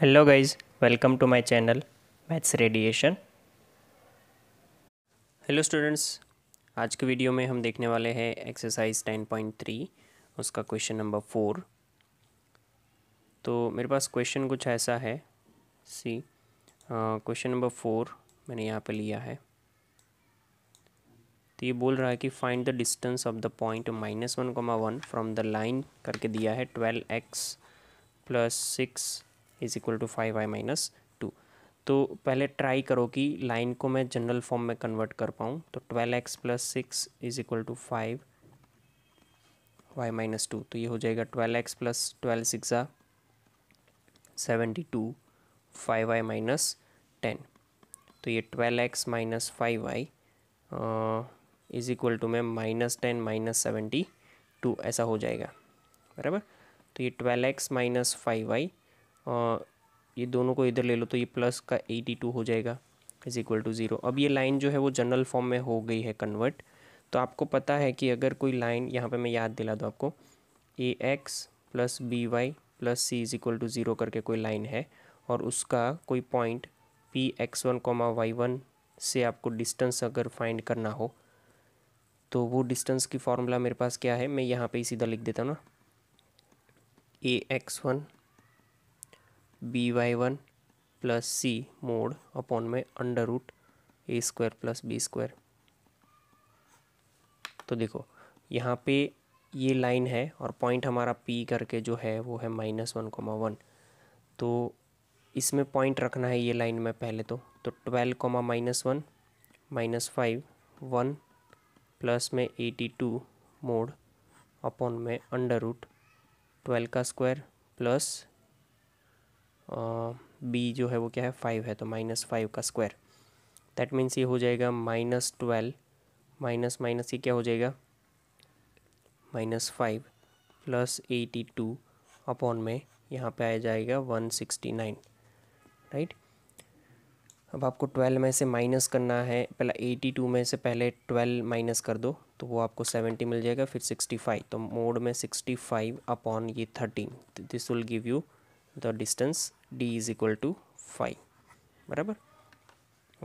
Hello guys welcome to my channel maths radiation hello students आज के video में हम देखने वाले हैं एक्सरसाइज टेन पॉइंट थ्री उसका क्वेश्चन नंबर फोर तो मेरे पास क्वेश्चन कुछ ऐसा है सी क्वेश्चन नंबर फोर मैंने यहाँ पे लिया है तो ये बोल रहा है कि find the distance of the point minus one comma one from the line करके दिया है twelve x plus six is equal to five I minus two तो पहले ट्राई करो कि लाइन को मैं जनरल फॉर्म में कन्वर्ट कर पाऊँ तो twelve x plus six is equal to five y minus two तो ये हो जाएगा twelve x plus twelve six आ seventy two five y minus ten तो ये twelve x minus five y is equal to में minus ten minus seventy two ऐसा हो जाएगा बराबर तो ये twelve x minus five y ये दोनों को इधर ले लो तो ये प्लस का एटी टू हो जाएगा इज़ इक्वल टू ज़ीरो अब ये लाइन जो है वो जनरल फॉर्म में हो गई है कन्वर्ट तो आपको पता है कि अगर कोई लाइन यहाँ पे मैं याद दिला दूँ आपको a x plus b y plus c is equal to zero करके कोई लाइन है और उसका कोई point P x one comma y one से आपको डिस्टेंस अगर फाइंड करना हो तो वो डिस्टेंस की फॉर्मूला मेरे पास क्या है मैं यहाँ पर ही सीधा लिख देता हूँ ना a x one b y one plus c mod upon में under root a square plus b square तो देखो यहाँ पे ये लाइन है और पॉइंट हमारा पी करके जो है वो है माइनस वन कोमा वन तो इसमें पॉइंट रखना है ये लाइन में पहले तो तो twelve comma minus one minus five one plus में एटी टू मोड अपॉन में अंडर रूट ट्वेल्व का स्क्वायर प्लस बी जो है वो क्या है फाइव है तो माइनस फाइव का स्क्वायर दैट मीन्स ये हो जाएगा माइनस ट्वेल्व माइनस माइनस ये क्या हो जाएगा minus five plus eighty two upon में यहाँ पे आ जाएगा वन सिक्सटी नाइन राइट अब आपको ट्वेल्व में से माइनस करना है पहले एटी टू में से पहले ट्वेल्व माइनस कर दो तो वो आपको सेवेंटी मिल जाएगा फिर सिक्सटी फाइव तो मोड में सिक्सटी फाइव अपॉन ये thirteen this will give you the distance d is equal to five बराबर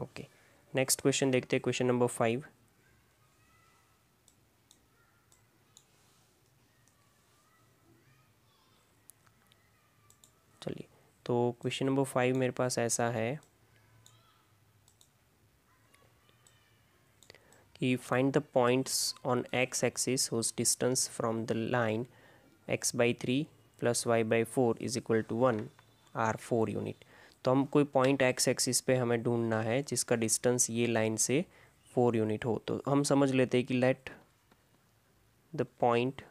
ओके नेक्स्ट क्वेश्चन देखते हैं क्वेश्चन नंबर फाइव चलिए तो क्वेश्चन नंबर फाइव मेरे पास ऐसा है कि find the points on x axis whose distance from the line x by three plus y by four is equal to one are four unit तो हम कोई point x axis पे हमें ढूंढना है जिसका डिस्टेंस ये लाइन से फोर यूनिट हो तो हम समझ लेते हैं कि let the point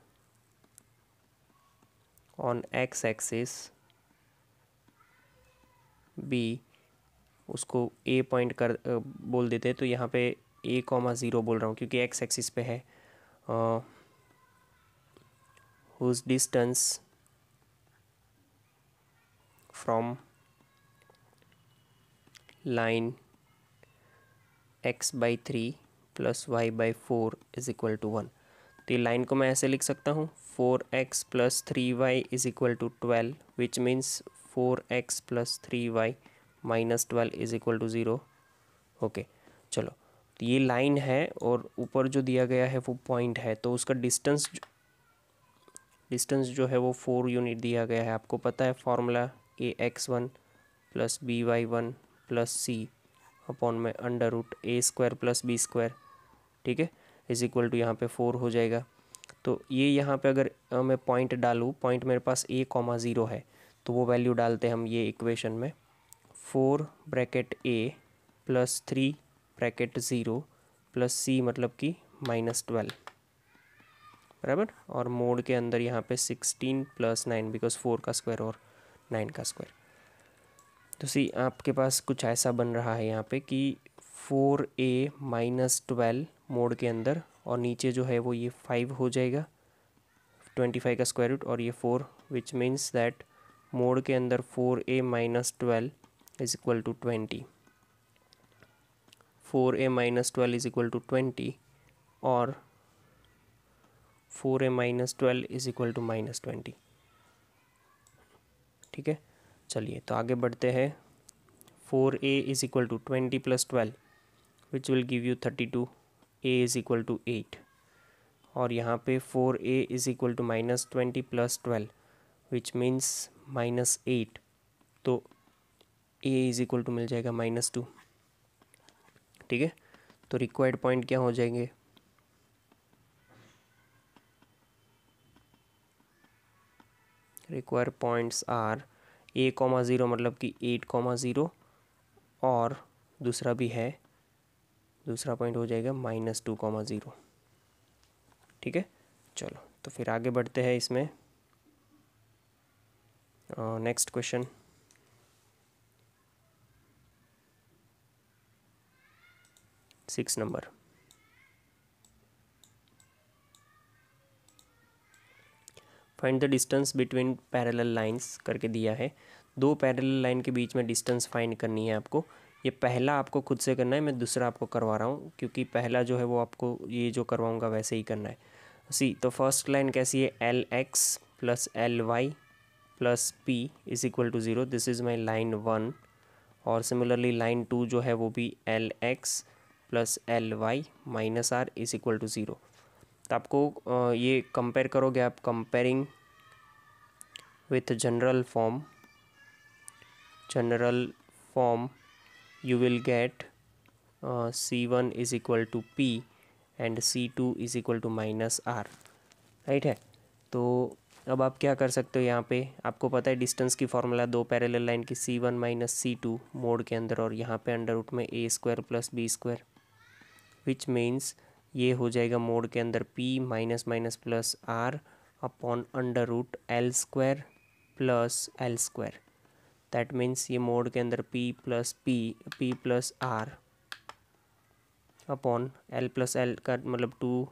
on x axis be उसको ए पॉइंट कर बोल देते हैं तो यहाँ पे ए कॉमा ज़ीरो बोल रहा हूँ क्योंकि एक्स एक्सिस पे है whose distance from line x by three plus y by four is equal to one तो ये लाइन को मैं ऐसे लिख सकता हूँ four x plus three y is equal to twelve which means four x plus three y minus twelve is equal to zero okay चलो तो ये लाइन है और ऊपर जो दिया गया है वो पॉइंट है तो उसका डिस्टेंस डिस्टेंस जो है वो फोर यूनिट दिया गया है आपको पता है formula a x one plus b y one plus c upon में under root a square plus b square ठीक है इज इक्वल टू यहाँ पे फोर हो जाएगा तो ये यहाँ पे अगर मैं पॉइंट डालूँ पॉइंट मेरे पास ए कॉमा ज़ीरो है तो वो वैल्यू डालते हैं हम ये इक्वेशन में four bracket a plus three bracket zero plus c मतलब कि माइनस ट्वेल्व बराबर और मोड के अंदर यहाँ पे sixteen plus nine because four का स्क्वायर और नाइन का स्क्वायर तो सी आपके पास कुछ ऐसा बन रहा है यहाँ पे कि four a minus twelve mod के अंदर और नीचे जो है वो ये फाइव हो जाएगा ट्वेंटी फाइव का स्क्वायर रूट और ये four which means that mod के अंदर four a minus twelve is equal to twenty four a minus twelve is equal to twenty और four a minus twelve is equal to minus twenty ठीक है चलिए तो आगे बढ़ते हैं four a is equal to twenty plus twelve which will give you thirty two a is equal to eight और यहाँ पे four a is equal to minus twenty plus twelve which means minus eight तो a is equal to मिल जाएगा minus to ठीक है तो required point क्या हो जाएंगे required points are a comma zero मतलब कि एट कॉमा ज़ीरो और दूसरा भी है दूसरा पॉइंट हो जाएगा माइनस टू कॉमा ज़ीरो ठीक है चलो तो फिर आगे बढ़ते हैं इसमें next question six number find the distance between parallel lines करके दिया है दो पैरेलल लाइन के बीच में डिस्टेंस फाइंड करनी है आपको ये पहला आपको खुद से करना है मैं दूसरा आपको करवा रहा हूँ क्योंकि पहला जो है वो आपको ये जो करवाऊँगा वैसे ही करना है सी तो फर्स्ट लाइन कैसी है l x plus l y plus p is equal to zero this is my line one और सिमिलरली लाइन टू जो है वो भी l x plus l y minus r is equal to zero तो आपको ये कंपेयर करोगे आप comparing with general form general form you will get c one is equal to p and c two is equal to minus r right है तो अब आप क्या कर सकते हो यहाँ पे आपको पता है डिस्टेंस की फार्मूला दो पैरेलल लाइन की c one minus c two mod के अंदर और यहाँ पे अंडर रूट में a square plus b square which means ये हो जाएगा मोड के अंदर p minus minus plus r upon under root l square plus l square that means ये मोड के अंदर p plus p p plus r upon l plus l का मतलब टू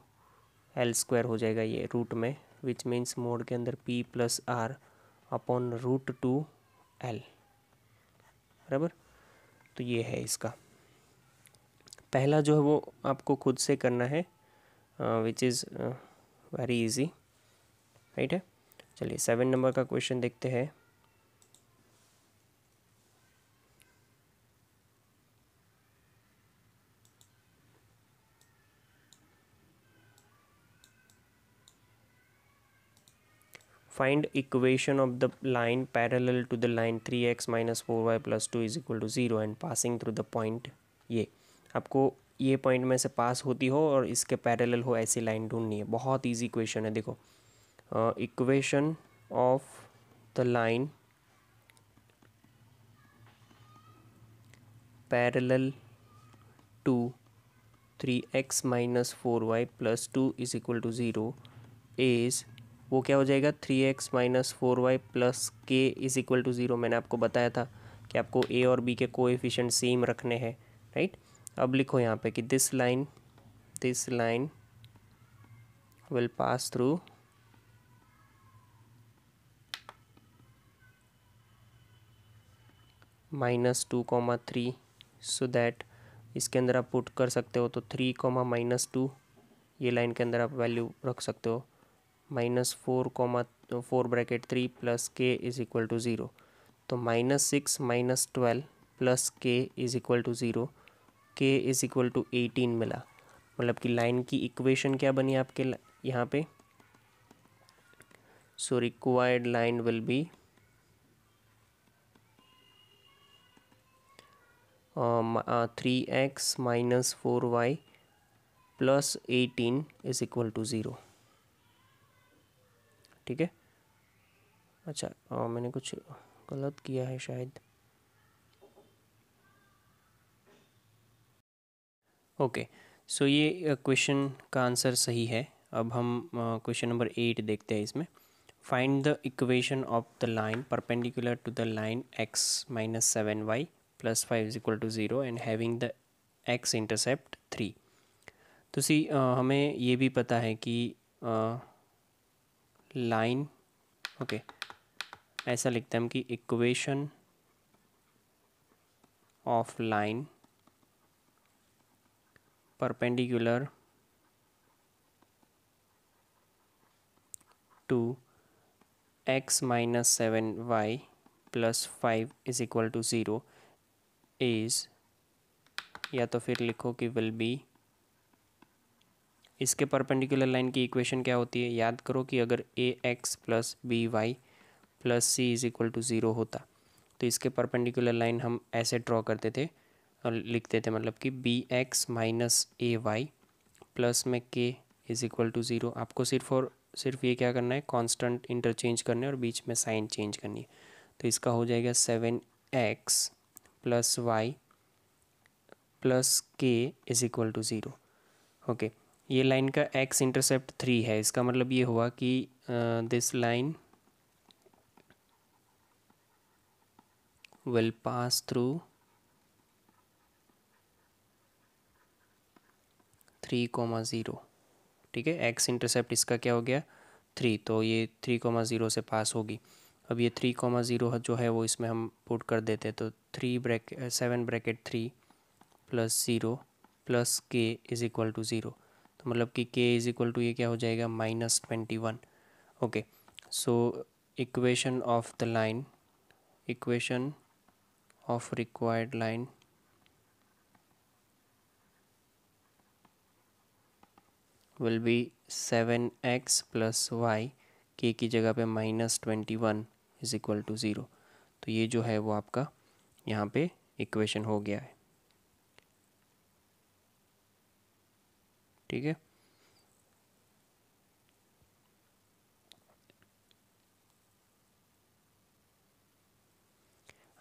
एल स्क्वायर हो जाएगा ये रूट में विच मीन्स मोड के अंदर p plus r upon root two l बराबर तो ये है इसका पहला जो है वो आपको खुद से करना है which is very easy right है चलिए सेवन नंबर का क्वेश्चन देखते हैं find equation of the line parallel to the line three x minus four y plus two is equal to zero and passing through the point ये आपको ये point में से पास होती हो और इसके पैरेलल हो ऐसी लाइन ढूंढनी है बहुत इजी क्वेश्चन है देखो equation of the line parallel to three x minus four y plus two is equal to zero as वो क्या हो जाएगा three x minus four y plus k is equal to zero मैंने आपको बताया था कि आपको ए और बी के कोएफिशिएंट सेम रखने हैं राइट right? अब लिखो यहाँ पे कि this line this line will pass through minus two comma three so that इसके अंदर आप पुट कर सकते हो तो थ्री कॉमा माइनस टू ये लाइन के अंदर आप वैल्यू रख सकते हो minus four comma four bracket three plus k is equal to zero तो minus six minus twelve plus k is equal to zero k is equal to eighteen मिला मतलब कि लाइन की इक्वेशन क्या बनी आपके यहाँ पे so required line will be three x minus four y plus eighteen is equal to zero ठीक है अच्छा आ, uh, मैंने कुछ गलत किया है शायद ओके सो ये क्वेश्चन uh, का आंसर सही है अब हम क्वेश्चन नंबर एट देखते हैं इसमें find the equation of the line perpendicular to the line x minus seven y plus five is equal to zero and having the x intercept three तो c uh, हमें ये भी पता है कि लाइन uh, ओके okay, ऐसा लिखते हैं हम कि equation of line perpendicular to x minus y plus five is equal to zero is या तो फिर लिखो कि विल बी इसके परपेंडिकुलर लाइन की इक्वेशन क्या होती है याद करो कि अगर a x plus b y plus c is equal to zero होता तो इसके परपेंडिकुलर लाइन हम ऐसे ड्रॉ करते थे और लिख देते मतलब कि b x minus a y plus में k is equal to zero आपको सिर्फ और सिर्फ ये क्या करना है कांस्टेंट इंटरचेंज करने और बीच में साइन चेंज करनी है तो इसका हो जाएगा seven x plus y plus k is equal to zero okay ये लाइन का एक्स इंटरसेप्ट थ्री है इसका मतलब ये हुआ कि this line will pass through three comma zero ठीक है एक्स इंटरसेप्ट इसका क्या हो गया थ्री तो ये थ्री कोमा ज़ीरो से पास होगी अब ये थ्री कोमा ज़ीरो जो है वो इसमें हम पुट कर देते हैं तो three bracket seven bracket three plus zero plus k is equal to zero तो मतलब कि के इज़ इक्वल टू ये क्या हो जाएगा minus twenty one okay so equation of the line equation of required line will be seven x plus y k की जगह पे minus twenty one is equal to zero तो ये जो है वो आपका यहाँ पे इक्वेशन हो गया है ठीक है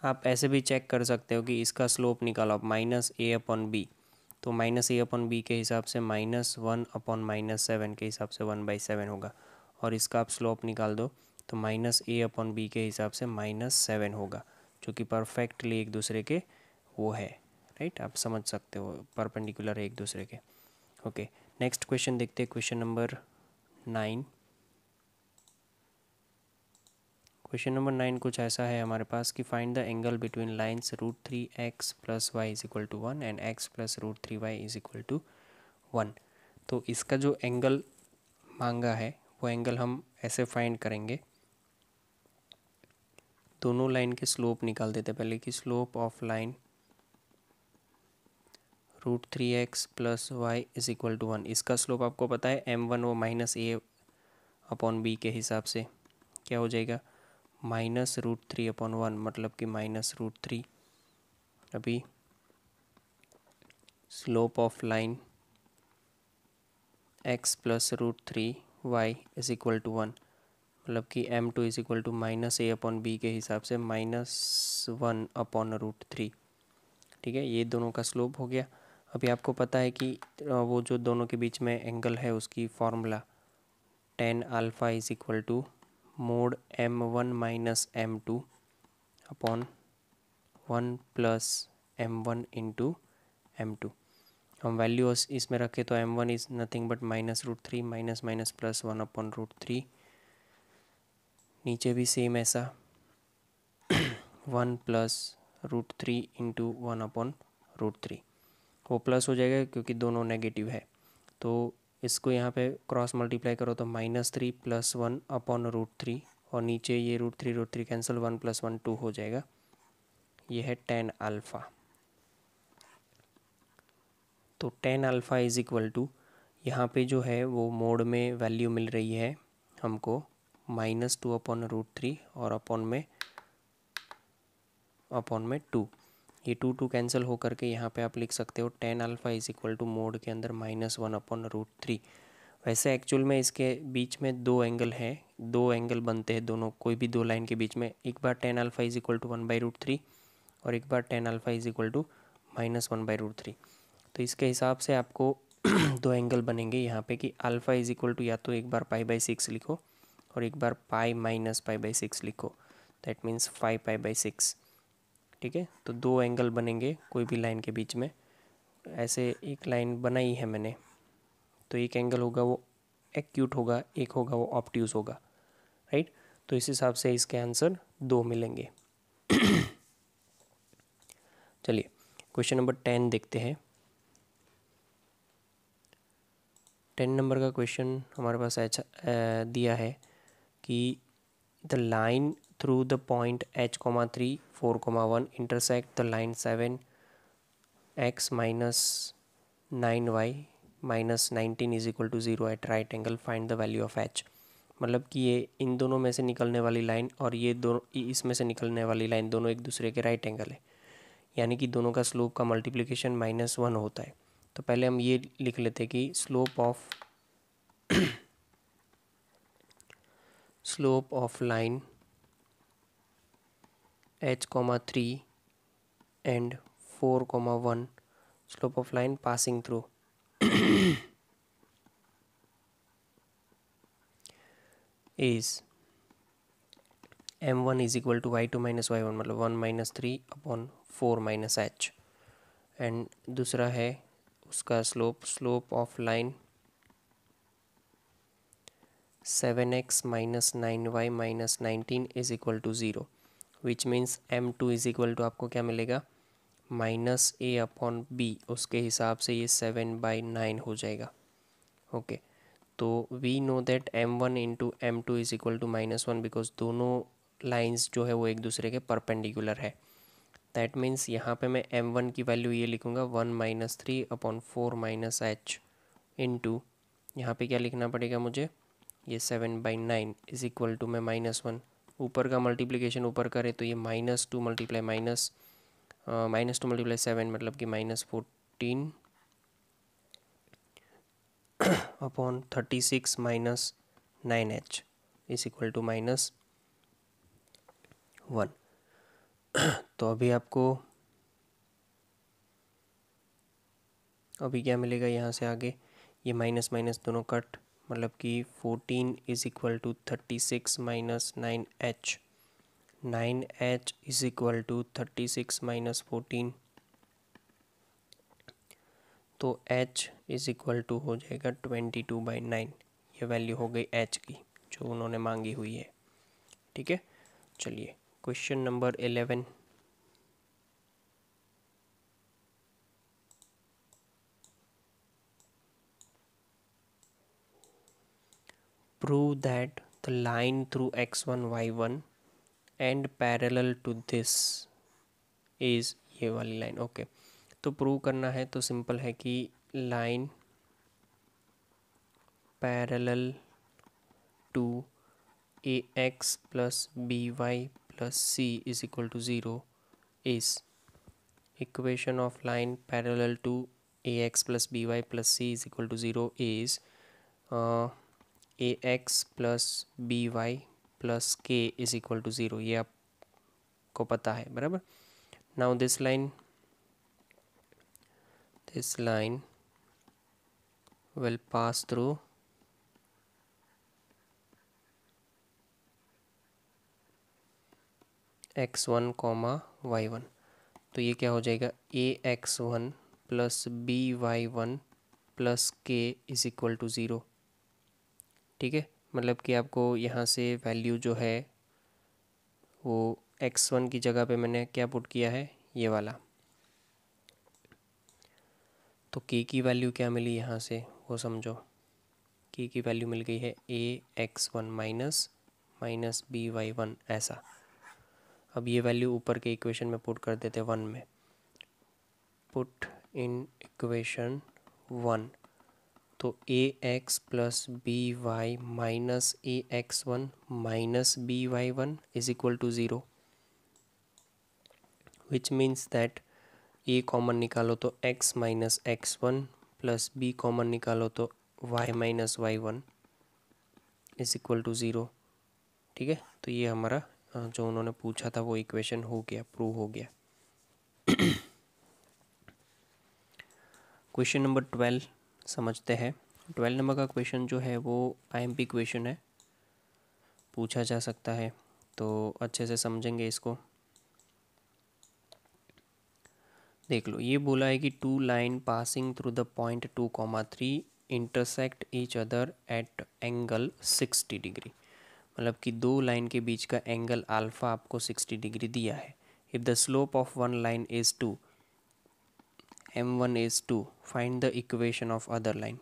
आप ऐसे भी चेक कर सकते हो कि इसका स्लोप निकालो माइनस ए अपॉन बी तो माइनस ए अपॉन बी के हिसाब से minus one upon minus seven के हिसाब से वन बाई सेवन होगा और इसका आप स्लोप निकाल दो तो माइनस ए अपॉन बी के हिसाब से माइनस सेवन होगा जो कि परफेक्टली एक दूसरे के वो है राइट आप समझ सकते हो परपेंडिकुलर है एक दूसरे के ओके नेक्स्ट क्वेश्चन देखते हैं question number nine question number nine कुछ ऐसा है हमारे पास कि find the angle between lines root three x plus y is equal to one and x plus root three y is equal to one तो इसका जो एंगल मांगा है वो एंगल हम ऐसे फाइंड करेंगे दोनों लाइन के स्लोप निकाल देते पहले कि slope of line root three x plus y is equal to one इसका स्लोप आपको पता है एम वन वो माइनस ए अपॉन बी के हिसाब से क्या हो जाएगा minus root three upon one मतलब कि माइनस रूट थ्री अभी slope of line x plus root three y is equal to one मतलब कि m two is equal to minus a upon b के हिसाब से minus one upon root three ठीक है ये दोनों का स्लोप हो गया अभी आपको पता है कि वो जो दोनों के बीच में एंगल है उसकी formula tan alpha is equal to mod m one minus m two upon one plus m one into m two हम वैल्यू इसमें रखें तो m one is nothing but minus root three minus minus plus one upon root three नीचे भी same ऐसा one plus root three into one upon root three वो plus हो जाएगा क्योंकि दोनों नेगेटिव है तो इसको यहाँ पे क्रॉस मल्टीप्लाई करो तो minus three plus one upon root three और नीचे ये root three root three cancel one plus one two हो जाएगा ये है टेन अल्फ़ा तो tan alpha is equal to यहाँ पे जो है वो मोड में वैल्यू मिल रही है हमको minus two upon root three और अपॉन में अपॉन में टू ये टू टू कैंसिल हो करके यहाँ पे आप लिख सकते हो tan alpha is equal to mod के अंदर minus one upon root three वैसे एक्चुअल में इसके बीच में दो एंगल हैं दो एंगल बनते हैं दोनों कोई भी दो लाइन के बीच में एक बार tan alpha is equal to one by root three और एक बार tan alpha is equal to minus one by root three तो इसके हिसाब से आपको दो एंगल बनेंगे यहाँ पे कि अल्फ़ा इज इक्वल टू या तो एक बार पाई बाई सिक्स लिखो और एक बार pi minus pi by six लिखो that means five pi by six ठीक है तो दो एंगल बनेंगे कोई भी लाइन के बीच में ऐसे एक लाइन बनाई है मैंने तो एक एंगल होगा वो एक्यूट होगा एक होगा वो ऑप्टिज होगा राइट तो इस हिसाब से इसके आंसर दो मिलेंगे चलिए क्वेश्चन नंबर टेन देखते हैं टेन नंबर का क्वेश्चन हमारे पास ऐसा दिया है कि the line through the point h comma 3 4 comma 1 intersect the line 7 x minus y minus nineteen is equal to zero at right angle find the value of h मतलब कि ये इन दोनों में से निकलने वाली लाइन और ये दोनों इसमें से निकलने वाली लाइन दोनों एक दूसरे के राइट एंगल है यानी कि दोनों का स्लोप का मल्टीप्लिकेशन माइनस वन होता है तो पहले हम ये लिख लेते हैं कि slope of slope of line h comma three and four comma one slope of line passing through is m one is equal to y two minus y one मतलब one minus three upon four minus h and दूसरा है उसका slope slope of line seven x minus nine y minus nineteen is equal to zero which means m two is equal to आपको क्या मिलेगा minus a upon B उसके हिसाब से ये सेवन बाई नाइन हो जाएगा ओके okay. तो we know that m one into m two is equal to minus one because दोनों लाइंस जो है वो एक दूसरे के परपेंडिकुलर है दैट मीन्स यहाँ पे मैं एम वन की वैल्यू ये लिखूँगा one minus three upon four minus h into यहाँ पर क्या लिखना पड़ेगा मुझे ये seven by nine is equal to मैं माइनस वन ऊपर का मल्टीप्लिकेशन ऊपर करें तो ये minus two multiply minus minus two multiply seven मतलब कि minus fourteen upon thirty six minus nine h is equal to minus one तो अभी आपको अभी क्या मिलेगा यहाँ से आगे ये माइनस माइनस दोनों कट मतलब कि fourteen is equal to thirty six minus nine h nine h is equal to thirty six minus fourteen तो एच इज इक्वल टू हो जाएगा ट्वेंटी टू बाई नाइन ये वैल्यू हो गई एच की जो उन्होंने मांगी हुई है ठीक है चलिए question number eleven prove that the line through x1 y1 and parallel to this is ये वाली लाइन ओके okay. तो प्रूव करना है तो सिंपल है कि line parallel to a x plus b y plus c is equal to zero is equation of line parallel to a x plus b y plus c is equal to zero is a x plus b y plus k is equal to zero ये आपको पता है बराबर now this line this line will pass through x one comma y one तो ये क्या हो जाएगा a x one plus b y one plus k is equal to zero ठीक है मतलब कि आपको यहाँ से वैल्यू जो है वो एक्स वन की जगह पे मैंने क्या पुट किया है ये वाला तो के की वैल्यू क्या मिली यहाँ से वो समझो के की वैल्यू मिल गई है a x one minus minus b y one ऐसा अब ये वैल्यू ऊपर के इक्वेशन में पुट कर देते वन में पुट इन इक्वेशन वन तो a x plus b y minus a x one minus b y one is equal to zero which means that a common निकालो तो x minus x one plus b common निकालो तो y minus y one is equal to zero ठीक है तो ये हमारा जो उन्होंने पूछा था वो इक्वेशन हो गया प्रूव हो गया क्वेश्चन नंबर ट्वेल्व समझते हैं ट्वेल्व नंबर का क्वेश्चन जो है वो आई एम पी क्वेश्चन है पूछा जा सकता है तो अच्छे से समझेंगे इसको देख लो ये बोला है कि two line passing through the point two comma three intersect each other at angle sixty degree मतलब कि दो लाइन के बीच का एंगल अल्फा आपको सिक्सटी डिग्री दिया है if the slope of one line is two m1 is 2 find the equation of other line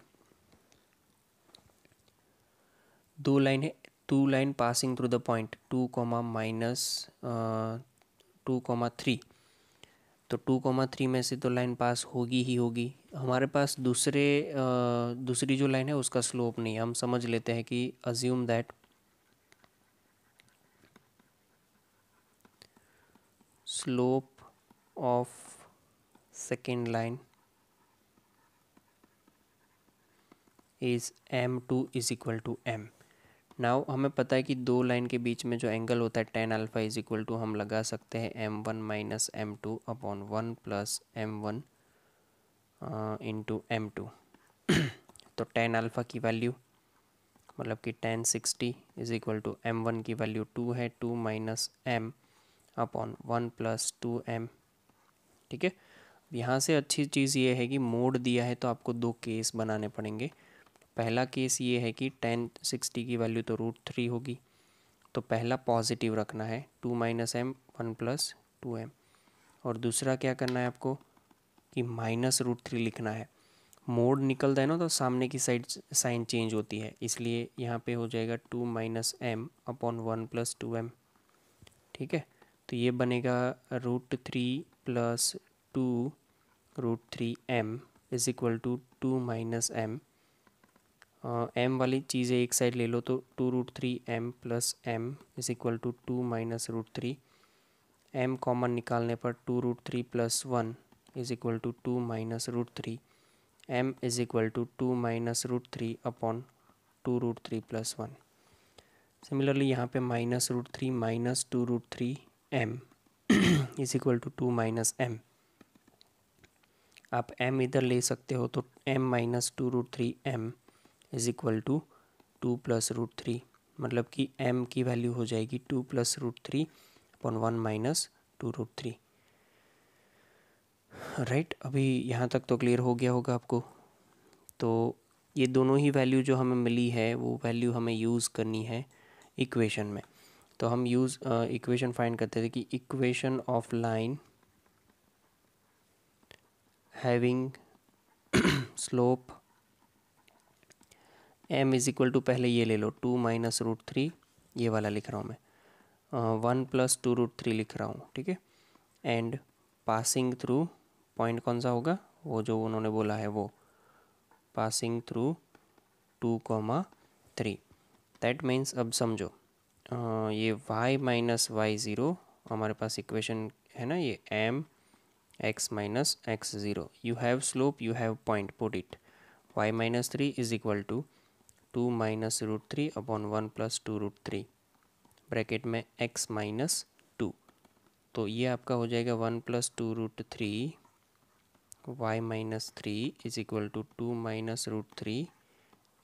दो लाइन है two line passing through point 2 two comma uh, 2 comma three तो two comma three में से तो line पास होगी ही होगी हमारे पास दूसरे uh, दूसरी जो लाइन है उसका स्लोप नहीं है हम समझ लेते हैं कि assume that slope of second line is m two is equal to m now हमें पता है कि दो लाइन के बीच में जो एंगल होता है tan alpha is equal to हम लगा सकते हैं m one minus m two upon one plus m one into m two तो टेन अल्फ़ा की वैल्यू मतलब कि tan sixty is equal to m one की वैल्यू टू है two minus m upon one plus two m ठीक है यहाँ से अच्छी चीज़ ये है कि मोड दिया है तो आपको दो केस बनाने पड़ेंगे पहला केस ये है कि टेन सिक्सटी की वैल्यू तो रूट थ्री होगी तो पहला पॉजिटिव रखना है two minus m one plus two m और दूसरा क्या करना है आपको कि माइनस रूट थ्री लिखना है मोड निकलता है ना तो सामने की साइड साइन चेंज होती है इसलिए यहाँ पे हो जाएगा two minus m upon one plus two m ठीक है तो ये बनेगा root three plus two root three m is equal to two minus m m वाली चीज़ें एक साइड ले लो तो two root three m plus m is equal to two minus root three m common निकालने पर two root three plus one is equal to two minus root three m is equal to two minus root three upon two root three plus one similarly यहाँ पे minus root three minus two root three m is equal to two minus m आप m इधर ले सकते हो तो m minus two root three m is equal to two plus root three मतलब कि m की वैल्यू हो जाएगी two plus root three upon one minus two root three right अभी यहाँ तक तो क्लियर हो गया होगा आपको तो ये दोनों ही वैल्यू जो हमें मिली है वो वैल्यू हमें यूज़ करनी है इक्वेशन में तो हम यूज़ इक्वेशन फाइंड करते थे कि equation of line having slope m is equal to पहले ये ले लो टू माइनस रूट थ्री ये वाला लिख रहा हूँ मैं one plus two root three लिख रहा हूँ ठीक है एंड पासिंग थ्रू पॉइंट कौन सा होगा वो जो उन्होंने बोला है वो passing through two comma three that means अब समझो uh, ये वाई माइनस वाई ज़ीरो हमारे पास इक्वेशन है ना ये m x minus x0 you have slope you have point put it y minus 3 is equal to 2 minus root 3 upon 1 plus 2 root 3 bracket में x minus two तो ये आपका हो जाएगा one plus two root three y minus three is equal to two minus root three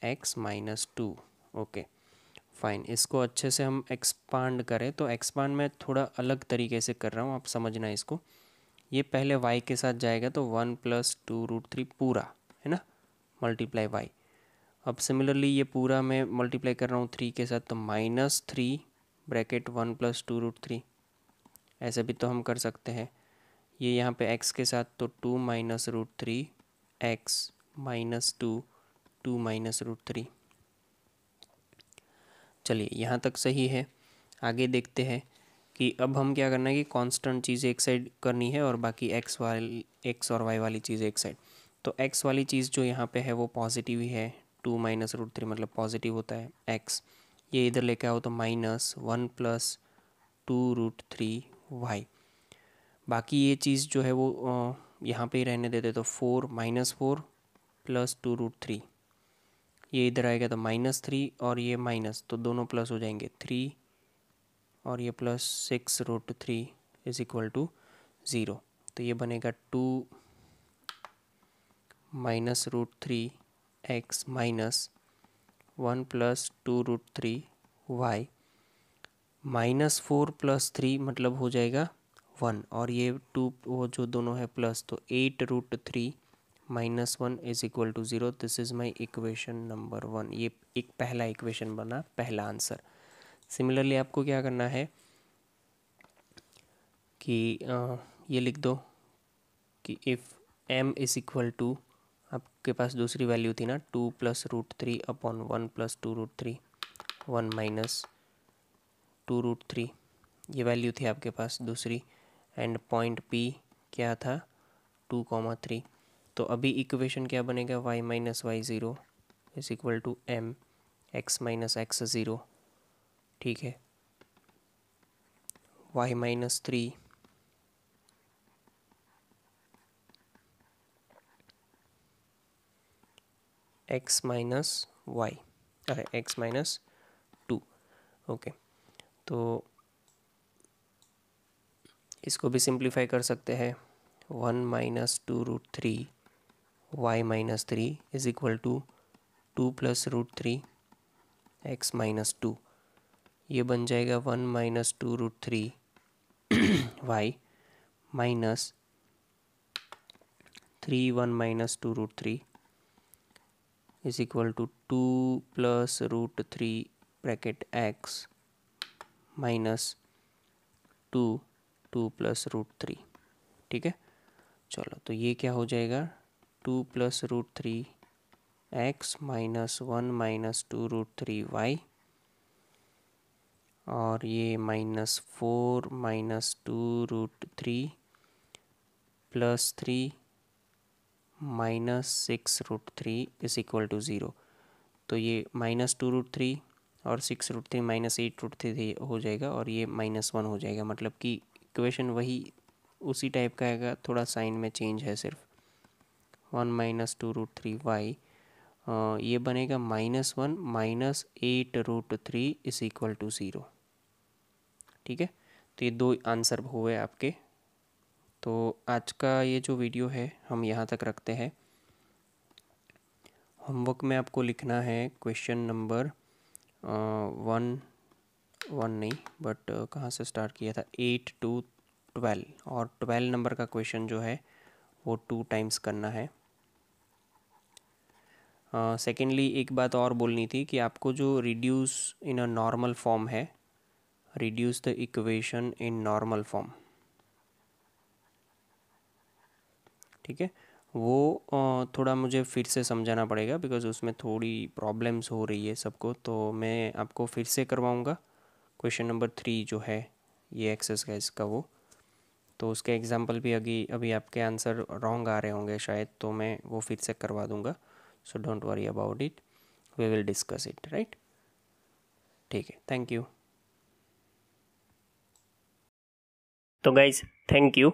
x minus two okay fine इसको अच्छे से हम एक्सपांड करें तो एक्सपांड मैं थोड़ा अलग तरीके से कर रहा हूँ आप समझना इसको ये पहले वाई के साथ जाएगा तो one plus two root three पूरा है ना मल्टीप्लाई वाई अब सिमिलरली ये पूरा मैं मल्टीप्लाई कर रहा हूँ थ्री के साथ तो minus three bracket one plus two root three ऐसे भी तो हम कर सकते हैं ये यहाँ पे एक्स के साथ तो two minus root three x minus two two minus root three चलिए यहाँ तक सही है आगे देखते हैं कि अब हम क्या करना है कि कांस्टेंट चीज़ एक साइड करनी है और बाकी एक्स वाली एक्स और वाई वाली चीज़ एक साइड तो एक्स वाली चीज़ जो यहाँ पे है वो पॉजिटिव ही है टू माइनस रूट थ्री मतलब पॉजिटिव होता है एक्स ये इधर लेके आओ तो minus one plus two root three y बाकी ये चीज़ जो है वो यहाँ पे ही रहने देते तो four minus four plus two root three ये इधर आएगा तो माइनस थ्री और ये माइनस तो दोनों प्लस हो जाएंगे थ्री और ये plus six root three is equal to zero तो ये बनेगा two minus root three x minus one plus two root three y minus four plus three मतलब हो जाएगा वन और ये टू वो जो दोनों है प्लस तो eight root three minus one is equal to zero this is my equation number one ये एक पहला इक्वेशन बना पहला आंसर सिमिलरली आपको क्या करना है कि आ, ये लिख दो कि if m is equal to आपके पास दूसरी वैल्यू थी ना two plus root three upon one plus two root three one minus two root three ये वैल्यू थी आपके पास दूसरी एंड पॉइंट पी क्या था टू कॉमा थ्री तो अभी इक्वेशन क्या बनेगा y minus y zero is equal to m x minus x zero ठीक है y minus three x minus y अरे एक्स माइनस टू ओके तो इसको भी सिंप्लीफाई कर सकते हैं one minus two root three y minus three is equal to two plus root three x minus two ये बन जाएगा one minus two root three y minus three one minus two root three is equal to two plus root three bracket x minus two two plus root three ठीक है चलो तो ये क्या हो जाएगा two plus root three x minus one minus two root three y और ये minus four minus two root three plus three minus six root three is equal to zero तो ये माइनस टू रूट थ्री और six root three minus eight root three हो जाएगा और ये minus one हो जाएगा मतलब कि इक्वेशन वही उसी टाइप का आएगा थोड़ा साइन में चेंज है सिर्फ one minus two root three y ये बनेगा minus one minus eight root three is equal to zero ठीक है तो ये दो आंसर हुए आपके तो आज का ये जो वीडियो है हम यहाँ तक रखते हैं होमवर्क में आपको लिखना है क्वेश्चन नंबर वन वन नहीं बट कहाँ से स्टार्ट किया था एट टू ट्वेल्व और ट्वेल्व नंबर का क्वेश्चन जो है वो टू टाइम्स करना है सेकेंडली uh, एक बात और बोलनी थी कि आपको जो reduce in a normal form है reduce the equation in normal form ठीक है वो थोड़ा मुझे फिर से समझाना पड़ेगा बिकॉज उसमें थोड़ी प्रॉब्लम्स हो रही है सबको तो मैं आपको फिर से करवाऊँगा क्वेश्चन नंबर थ्री जो है ये एक्सरसाइज का वो तो उसके एग्जाम्पल भी अभी अभी आपके आंसर रॉन्ग आ रहे होंगे शायद तो मैं वो फिर से करवा दूँगा so don't worry about it we will discuss it right ठीक है थैंक यू तो गाइज थैंक यू